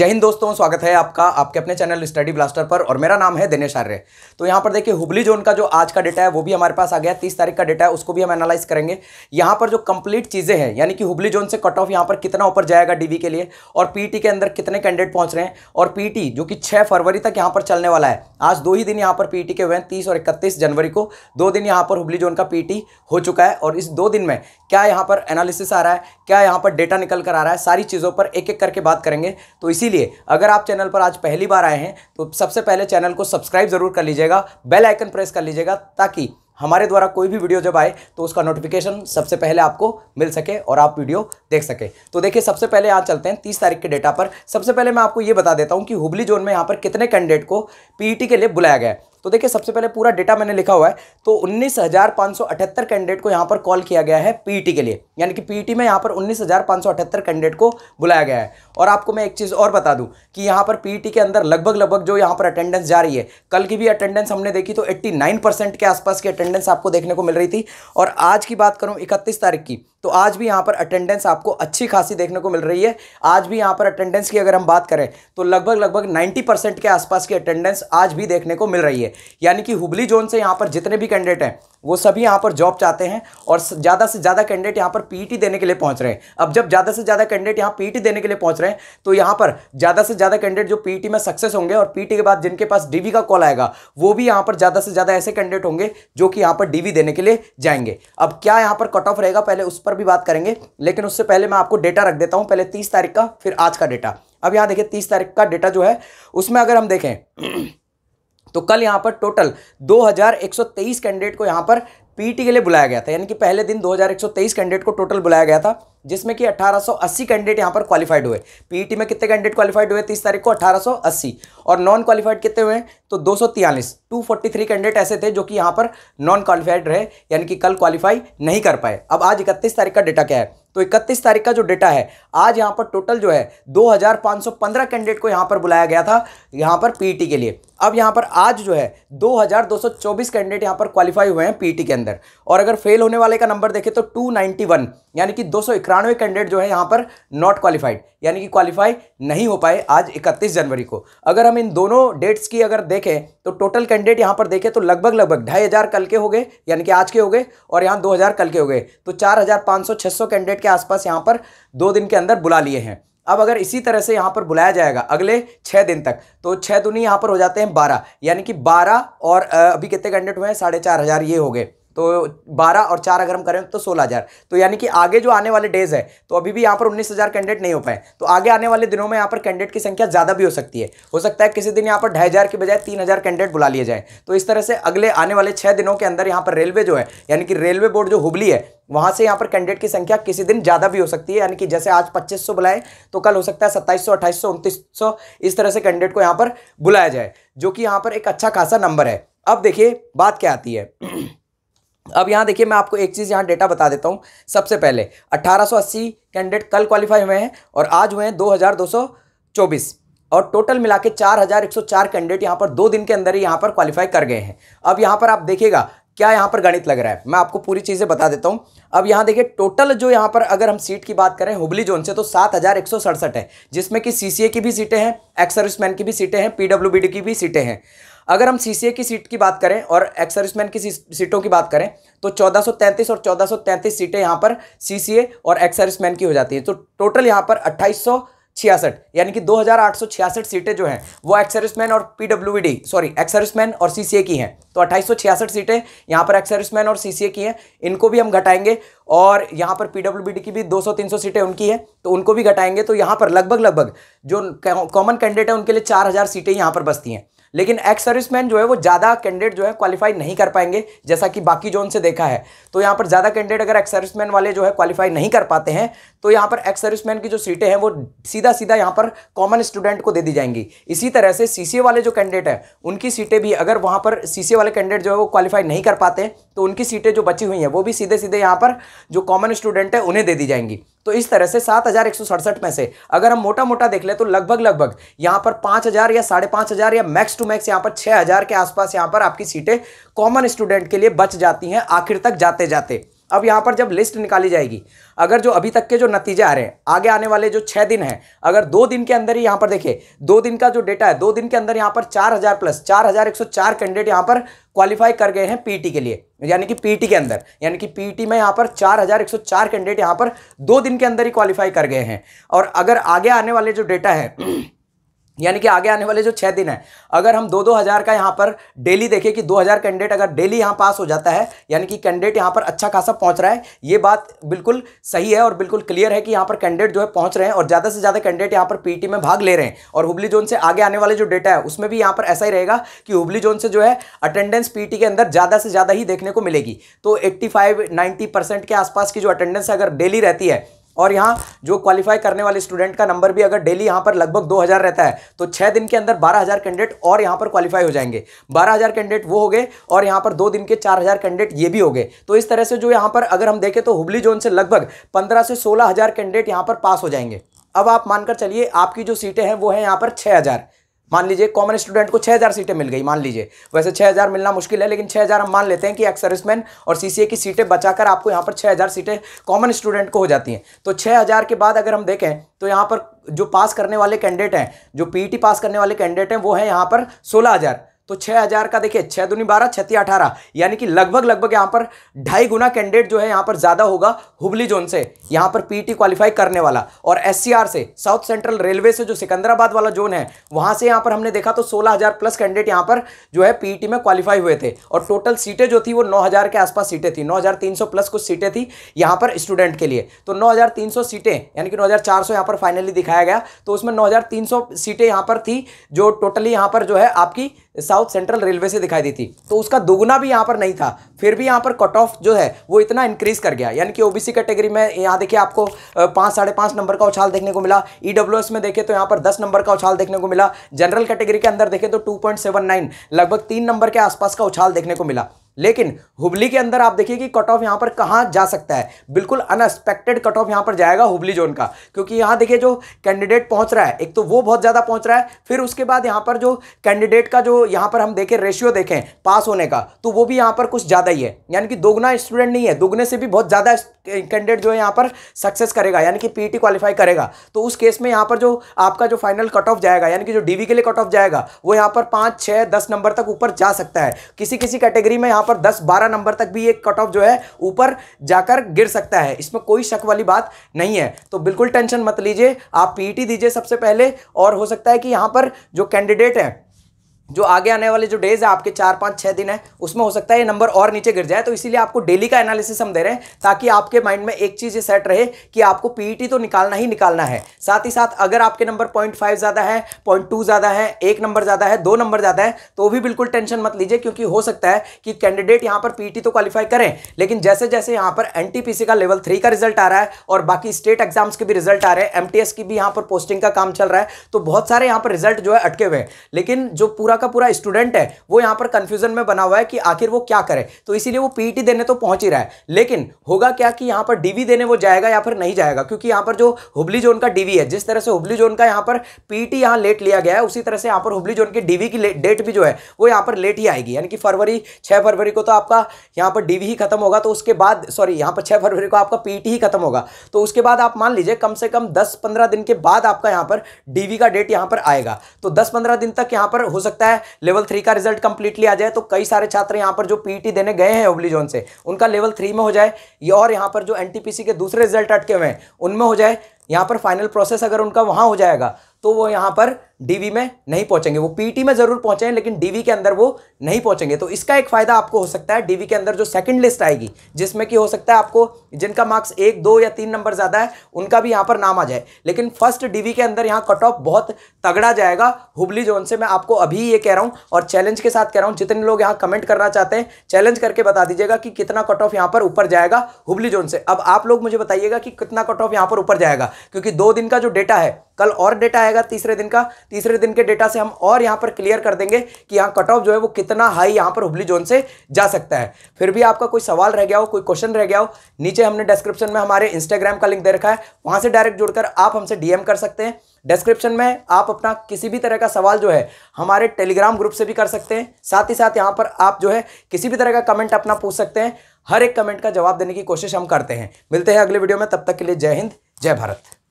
जय हिंद दोस्तों स्वागत है आपका आपके अपने चैनल स्टडी ब्लास्टर पर और मेरा नाम है दिनेश आर्य तो यहाँ पर देखिए हुबली जोन का जो आज का डेटा है वो भी हमारे पास आ गया तीस तारीख का डेटा है उसको भी हम एनालाइज करेंगे यहाँ पर जो कंप्लीट चीज़ें हैं यानी कि हुबली जोन से कट ऑफ यहाँ पर कितना ऊपर जाएगा डीवी के लिए और पी के अंदर कितने कैंडिडेट पहुँच रहे हैं और पीटी जो कि छः फरवरी तक यहाँ पर चलने वाला है आज दो ही दिन यहाँ पर पी के हुए हैं तीस और इकतीस जनवरी को दो दिन यहाँ पर हुबली जोन का पीटी हो चुका है और इस दो दिन में क्या यहाँ पर एनालिसिस आ रहा है क्या यहाँ पर डेटा निकल कर आ रहा है सारी चीज़ों पर एक एक करके बात करेंगे तो इसी इसीलिए अगर आप चैनल पर आज पहली बार आए हैं तो सबसे पहले चैनल को सब्सक्राइब ज़रूर कर लीजिएगा बेल आइकन प्रेस कर लीजिएगा ताकि हमारे द्वारा कोई भी वीडियो जब आए तो उसका नोटिफिकेशन सबसे पहले आपको मिल सके और आप वीडियो देख सके तो देखिए सबसे पहले यहाँ चलते हैं तीस तारीख के डेटा पर सबसे पहले मैं आपको ये बता देता हूँ कि हुबली जोन में यहाँ पर कितने कैंडिडेट को पीईटी e के लिए बुलाया गया है तो देखिए सबसे पहले पूरा डेटा मैंने लिखा हुआ है तो उन्नीस कैंडिडेट को यहाँ पर कॉल किया गया है पीटी के लिए यानी कि पीटी में यहाँ पर उन्नीस कैंडिडेट को बुलाया गया है और आपको मैं एक चीज़ और बता दूँ कि यहाँ पर पीटी के अंदर लगभग लगभग जो यहाँ पर अटेंडेंस जा रही है कल की भी अटेंडेंस हमने देखी तो एट्टी परसेंट के आसपास की अटेंडेंस आपको देखने को मिल रही थी और आज की बात करूँ इकतीस तारीख की तो आज भी यहाँ पर अटेंडेंस आपको अच्छी खासी देखने को मिल रही है आज भी यहाँ पर अटेंडेंस की अगर हम बात करें तो लगभग लगभग 90 परसेंट के आसपास की अटेंडेंस आज भी देखने को मिल रही है यानी कि हुबली जोन से यहाँ पर जितने भी कैंडिडेट हैं वो सभी यहाँ पर जॉब चाहते हैं और ज़्यादा से ज़्यादा कैंडिडेट यहाँ पर पीटी e देने के लिए पहुँच रहे हैं अब जब ज़्यादा से ज़्यादा कैंडिडेट यहाँ पीटी e देने के लिए पहुँच रहे हैं तो यहाँ पर ज़्यादा से ज़्यादा कैंडिडेट जो पीटी e में सक्सेस होंगे और पीटी के बाद जिनके पास डीवी का कॉल आएगा वो भी यहाँ पर ज़्यादा से ज़्यादा ऐसे कैंडिडेट होंगे जो कि यहाँ पर डी देने के लिए जाएंगे अब क्या यहाँ पर कट ऑफ रहेगा पहले उस पर भी बात करेंगे लेकिन उससे पहले मैं आपको डेटा रख देता हूँ पहले तीस तारीख का फिर आज का डेटा अब यहाँ देखिए तीस तारीख का डेटा जो है उसमें अगर हम देखें तो कल यहाँ पर टोटल 2123 कैंडिडेट को यहाँ पर पीटी के लिए बुलाया गया था यानी कि पहले दिन 2123 कैंडिडेट को टोटल बुलाया गया था जिसमें कि 1880 कैंडिडेट यहाँ पर क्वालिफाइड हुए पीईटी e में कितने कैंडिडेट क्वालिफाइड हुए तीस तारीख को 1880 और नॉन क्वालिफाइड कितने हुए तो दो सौ कैंडिडेट ऐसे थे जो कि यहाँ पर नॉन क्वालिफाइड रहे यानी कि कल क्वालिफाई नहीं कर पाए अब आज इकतीस तारीख का डेटा क्या है तो 31 तारीख का जो डेटा है आज यहाँ पर टोटल जो है 2515 कैंडिडेट को यहाँ पर बुलाया गया था यहाँ पर पीईटी e के लिए अब यहाँ पर आज जो है 2224 कैंडिडेट यहाँ पर क्वालिफाई हुए हैं पीईटी e के अंदर और अगर फेल होने वाले का नंबर देखें तो 291 यानी कि दो सौ तिरानवे कैंडिडेट जो है यहाँ पर नॉट क्वालिफाइड यानी कि क्वालिफाई नहीं हो पाए आज 31 जनवरी को अगर हम इन दोनों डेट्स की अगर देखें तो टोटल कैंडिडेट यहाँ पर देखें तो लगभग लगभग ढाई हज़ार कल के हो गए यानी कि आज के हो गए और यहाँ 2000 कल के हो गए तो 4,500 सौ कैंडिडेट के आसपास यहाँ पर दो दिन के अंदर बुला लिए हैं अब अगर इसी तरह से यहाँ पर बुलाया जाएगा अगले छः दिन तक तो छः दुनी यहाँ पर हो जाते हैं बारह यानी कि बारह और अभी कितने कैंडिडेट हुए हैं साढ़े चार हज़ार ये हो गए तो 12 और 4 अगर हम करें तो 16000 तो यानी कि आगे जो आने वाले डेज है तो अभी भी यहाँ पर 19000 कैंडिडेट नहीं हो पाए तो आगे आने वाले दिनों में यहाँ पर कैंडिडेट की संख्या ज़्यादा भी हो सकती है हो सकता है किसी दिन यहाँ पर ढाई हज़ार के बजाय तीन हज़ार कैंडिडेट बुला लिए जाए तो इस तरह से अगले आने वाले छः दिनों के अंदर यहाँ पर रेलवे जो है यानी कि रेलवे बोर्ड जो हुबली है वहाँ से यहाँ पर कैंडिडेट की संख्या किसी दिन ज़्यादा भी हो सकती है यानी कि जैसे आज सौ बुलाएं तो कल हो सकता है सौ उनतीस सौ इस तरह से कैंडिडेट को यहाँ पर बुलाया जाए जो कि यहाँ पर एक अच्छा खासा नंबर है अब देखिए बात क्या आती है अब यहाँ देखिए मैं आपको एक चीज़ यहाँ डेटा बता देता हूँ सबसे पहले 1880 कैंडिडेट कल क्वालिफाई हुए हैं और आज हुए हैं 2224 और टोटल मिला के चार कैंडिडेट यहाँ पर दो दिन के अंदर ही यहाँ पर क्वालिफाई कर गए हैं अब यहाँ पर आप देखिएगा क्या यहाँ पर गणित लग रहा है मैं आपको पूरी चीज़ें बता देता हूँ अब यहाँ देखिए टोटल जो यहाँ पर अगर हम सीट की बात करें हुबली जोन से तो सात हज़ार एक सौ सड़सठ है जिसमें कि सी की भी सीटें हैं एक्स सर्विसमैन की भी सीटें हैं पी की भी सीटें हैं अगर हम सी की सीट की बात करें और एक्स की सीटों की बात करें तो 1433 और 1433 सीटें यहाँ पर सी और एक्स की हो जाती हैं तो टोटल यहाँ पर अट्ठाईस सौ छियासठ यानी कि दो सीटें जो हैं वो एक्स सर्विसमैन और पीडब्ल्यूडी सॉरी एक्स सर्विसमैन और सीसीए की हैं तो अट्ठाईस सीटें यहाँ पर एक्स सर्विसमैन और सीसीए की हैं इनको भी हम घटाएंगे और यहाँ पर पीडब्ल्यूडी की भी 200-300 सीटें उनकी हैं तो उनको भी घटाएंगे तो यहाँ पर लगभग लगभग जो कॉमन कैंडिडेट है उनके लिए हज़ार सीटें यहाँ पर बसती हैं लेकिन एक्स सर्विसमैन जो है वो ज़्यादा कैंडिडेट जो है क्वालिफाई नहीं कर पाएंगे जैसा कि बाकी जोन से देखा है तो यहाँ पर ज़्यादा कैंडिडेट अगर एक्स सर्विसमैन वाले जो है क्वालिफाई नहीं कर पाते हैं तो यहाँ पर एक्स सर्विसमैन की जो सीटें हैं वो सीधा सीधा यहाँ पर कॉमन स्टूडेंट को दे दी जाएंगी इसी तरह से सी वाले जो कैंडिडेट हैं उनकी सीटें भी अगर वहाँ पर सी वाले कैंडिडेट जो है वो क्वालिफाई नहीं कर पाते तो उनकी सीटें जो बची हुई हैं वो भी सीधे सीधे यहाँ पर जो कॉमन स्टूडेंट है उन्हें दे दी जाएंगी तो इस तरह से सात हजार एक सौ सड़सठ में से अगर हम मोटा मोटा देख ले तो लगभग लगभग यहां पर पांच हजार या साढ़े पांच हजार या मैक्स टू मैक्स यहाँ पर छह हजार के आसपास यहां पर आपकी सीटें कॉमन स्टूडेंट के लिए बच जाती हैं आखिर तक जाते जाते अब यहाँ पर जब लिस्ट निकाली जाएगी अगर जो अभी तक के जो नतीजे आ रहे हैं आगे आने वाले जो छः दिन हैं अगर दो दिन के अंदर ही यहाँ पर देखिए दो दिन का जो डेटा है दो दिन के अंदर यहाँ पर चार हज़ार प्लस चार हज़ार एक सौ चार कैंडिडेट यहाँ पर क्वालिफाई कर गए हैं पीटी के लिए यानी कि पीटी के अंदर यानी कि पीटी में यहाँ पर चार हज़ार एक सौ चार कैंडिडेट यहाँ पर दो दिन के अंदर ही क्वालिफाई कर गए हैं और अगर आगे आने वाले जो डेटा है यानी कि आगे आने वाले जो छः दिन है अगर हम दो दो हज़ार का यहाँ पर डेली देखें कि दो हज़ार कैंडिडेट अगर डेली यहाँ पास हो जाता है यानी कि कैंडिडेट यहाँ पर अच्छा खासा पहुँच रहा है ये बात बिल्कुल सही है और बिल्कुल क्लियर है कि यहाँ पर कैंडिडेट जो है पहुँच रहे हैं और ज़्यादा से ज़्यादा कैंडिडेट यहाँ पर पीटी में भाग ले रहे हैं और हुबली जोन से आगे आने वाले जो डेटा है उसमें भी यहाँ पर ऐसा ही रहेगा कि हुबली जोन से जो है अटेंडेंस पी के अंदर ज़्यादा से ज़्यादा ही देखने को मिलेगी तो एट्टी फाइव के आसपास की जो अटेंडेंस अगर डेली रहती है और यहाँ जो क्वालिफाई करने वाले स्टूडेंट का नंबर भी अगर डेली यहाँ पर लगभग 2000 रहता है तो छः दिन के अंदर 12000 कैंडिडेट और यहाँ पर क्वालिफाई हो जाएंगे 12000 कैंडिडेट वो हो गए और यहाँ पर दो दिन के 4000 कैंडिडेट ये भी हो गए तो इस तरह से जो यहाँ पर अगर हम देखें तो हुबली जोन से लगभग पंद्रह से सोलह कैंडिडेट यहाँ पर पास हो जाएंगे अब आप मानकर चलिए आपकी जो सीटें हैं वो हैं यहाँ पर छः मान लीजिए कॉमन स्टूडेंट को 6000 सीटें मिल गई मान लीजिए वैसे 6000 मिलना मुश्किल है लेकिन 6000 हम मान लेते हैं कि एक्स सर्विसमैन और सीसीए की सीटें बचाकर आपको यहाँ पर 6000 सीटें कॉमन स्टूडेंट को हो जाती हैं तो 6000 के बाद अगर हम देखें तो यहाँ पर जो पास करने वाले कैंडिडेट हैं जो पीटी पास e करने वाले कैंडिडेट हैं वो हैं यहाँ पर सोलह तो छः हज़ार का देखिए छः दुनी बारह छती अठारह यानी कि लगभग लगभग यहाँ पर ढाई गुना कैंडिडेट जो है यहाँ पर ज़्यादा होगा हुबली जोन से यहाँ पर पीटी क्वालिफाई करने वाला और एससीआर से साउथ सेंट्रल रेलवे से जो सिकंदराबाद वाला जोन है वहाँ से यहाँ पर हमने देखा तो सोलह हज़ार प्लस कैंडिडेट यहाँ पर जो है पीटी में क्वालिफाई हुए थे और टोटल सीटें जो थी वो नौ हज़ार के आसपास सीटें थी नौ हज़ार तीन सौ प्लस कुछ सीटें थी यहाँ पर स्टूडेंट के लिए तो नौ हज़ार तीन सौ सीटें यानी कि नौ हज़ार चार सौ यहाँ पर फाइनली दिखाया गया तो उसमें नौ हज़ार तीन सौ सीटें यहाँ पर थी जो टोटली यहाँ पर जो है आपकी साउथ सेंट्रल रेलवे से दिखाई दी थी तो उसका दोगुना भी यहाँ पर नहीं था फिर भी यहाँ पर कट ऑफ जो है वो इतना इंक्रीज कर गया यानी कि ओबीसी कैटेगरी में यहाँ देखिए आपको पाँच साढ़े पाँच नंबर का उछाल देखने को मिला ई e में देखे तो यहाँ पर दस नंबर का उछाल देखने को मिला जनरल कैटेगरी के अंदर देखें तो टू लगभग तीन नंबर के आसपास का उछाल देखने को मिला लेकिन हुबली के अंदर आप देखिए कि कट ऑफ यहाँ पर कहाँ जा सकता है बिल्कुल अनएक्सपेक्टेड कट ऑफ यहाँ पर जाएगा हुबली जोन का क्योंकि यहाँ देखिए जो कैंडिडेट पहुंच रहा है एक तो वो बहुत ज़्यादा पहुंच रहा है फिर उसके बाद यहाँ पर जो कैंडिडेट का जो यहाँ पर हम देखें रेशियो देखें पास होने का तो वो भी यहाँ पर कुछ ज़्यादा ही है यानी कि दोगुना स्टूडेंट नहीं है दोगुने से भी बहुत ज़्यादा कैंडिडेट जो है यहाँ पर सक्सेस करेगा यानी कि पीटी क्वालिफाई e करेगा तो उस केस में यहाँ पर जो आपका जो फाइनल कट ऑफ जाएगा यानी कि जो डीवी के लिए कट ऑफ जाएगा वो यहाँ पर पाँच छः दस नंबर तक ऊपर जा सकता है किसी किसी कैटेगरी में यहाँ पर 10-12 नंबर तक भी ये कट ऑफ जो है ऊपर जाकर गिर सकता है इसमें कोई शक वाली बात नहीं है तो बिल्कुल टेंशन मत लीजिए आप पीटी e दीजिए सबसे पहले और हो सकता है कि यहाँ पर जो कैंडिडेट हैं जो आगे आने वाले जो डेज है आपके चार पाँच छः दिन है उसमें हो सकता है ये नंबर और नीचे गिर जाए तो इसीलिए आपको डेली का एनालिसिस हम दे रहे हैं ताकि आपके माइंड में एक चीज़ ये सेट रहे कि आपको पीईटी e तो निकालना ही निकालना है साथ ही साथ अगर आपके नंबर पॉइंट फाइव ज़्यादा है पॉइंट टू ज़्यादा है एक नंबर ज़्यादा है दो नंबर ज़्यादा है तो भी बिल्कुल टेंशन मत लीजिए क्योंकि हो सकता है कि कैंडिडेट यहाँ पर पीईटी e तो क्वालिफाई करें लेकिन जैसे जैसे यहाँ पर एनटीपीसी का लेवल थ्री का रिजल्ट आ रहा है और बाकी स्टेट एग्जाम्स के भी रिजल्ट आ रहे हैं एम की भी यहाँ पर पोस्टिंग का काम चल रहा है तो बहुत सारे यहाँ पर रिजल्ट जो है अटके हुए हैं लेकिन जो पूरा पूरा का पूरा स्टूडेंट है वो यहाँ पर कन्फ्यूजन में बना हुआ है कि आखिर वो क्या करे तो इसीलिए वो पीईटी देने तो पहुंच ही रहा है लेकिन होगा क्या कि यहाँ पर डीवी देने वो जाएगा या फिर नहीं जाएगा क्योंकि यहाँ पर जो हुबली जोन का डीवी है जिस तरह से हुबली जोन का यहाँ पर पीईटी यहाँ लेट लिया गया है उसी तरह से यहाँ पर हुबली जोन की डीवी की डेट भी जो है वो यहाँ पर लेट ही आएगी यानी कि फरवरी छः फरवरी को तो आपका यहाँ पर डीवी ही खत्म होगा तो उसके बाद सॉरी यहाँ पर छः फरवरी को आपका पीईटी ही खत्म होगा तो उसके बाद आप मान लीजिए कम से कम दस पंद्रह दिन के बाद आपका यहाँ पर डीवी का डेट यहाँ पर आएगा तो दस पंद्रह दिन तक यहाँ पर हो सकता है सकता है लेवल थ्री का रिजल्ट कंप्लीटली आ जाए तो कई सारे छात्र यहाँ पर जो पीटी e देने गए हैं ओबली जोन से उनका लेवल थ्री में हो जाए और यहाँ पर जो एनटीपीसी के दूसरे रिजल्ट अटके हुए हैं उनमें हो जाए यहाँ पर फाइनल प्रोसेस अगर उनका वहाँ हो जाएगा तो वो यहाँ पर डीवी में नहीं पहुंचेंगे वो पीटी में जरूर पहुंचे हैं लेकिन डीवी के अंदर वो नहीं पहुंचेंगे तो इसका एक फायदा आपको हो सकता है डीवी के अंदर जो सेकंड लिस्ट आएगी जिसमें कि हो सकता है आपको जिनका मार्क्स एक दो या तीन नंबर ज़्यादा है उनका भी यहां पर नाम आ जाए लेकिन फर्स्ट डीवी के अंदर यहां कट ऑफ बहुत तगड़ा जाएगा हुबली जोन से मैं आपको अभी ये कह रहा हूं और चैलेंज के साथ कह रहा हूं जितने लोग यहां कमेंट करना चाहते हैं चैलेंज करके बता दीजिएगा कि कितना कट ऑफ यहां पर ऊपर जाएगा हुबली जोन से अब आप लोग मुझे बताइएगा कि कितना कट ऑफ यहां पर ऊपर जाएगा क्योंकि दो दिन का जो डेटा है कल और डेटा आएगा तीसरे दिन का तीसरे दिन के डेटा से हम और यहाँ पर क्लियर कर देंगे कि यहाँ कट ऑफ जो है वो कितना हाई यहाँ पर हुबली जोन से जा सकता है फिर भी आपका कोई सवाल रह गया हो कोई क्वेश्चन रह गया हो नीचे हमने डिस्क्रिप्शन में हमारे इंस्टाग्राम का लिंक दे रखा है वहाँ से डायरेक्ट जुड़कर आप हमसे डीएम कर सकते हैं डिस्क्रिप्शन में आप अपना किसी भी तरह का सवाल जो है हमारे टेलीग्राम ग्रुप से भी कर सकते हैं साथ ही साथ यहाँ पर आप जो है किसी भी तरह का कमेंट अपना पूछ सकते हैं हर एक कमेंट का जवाब देने की कोशिश हम करते हैं मिलते हैं अगले वीडियो में तब तक के लिए जय हिंद जय भारत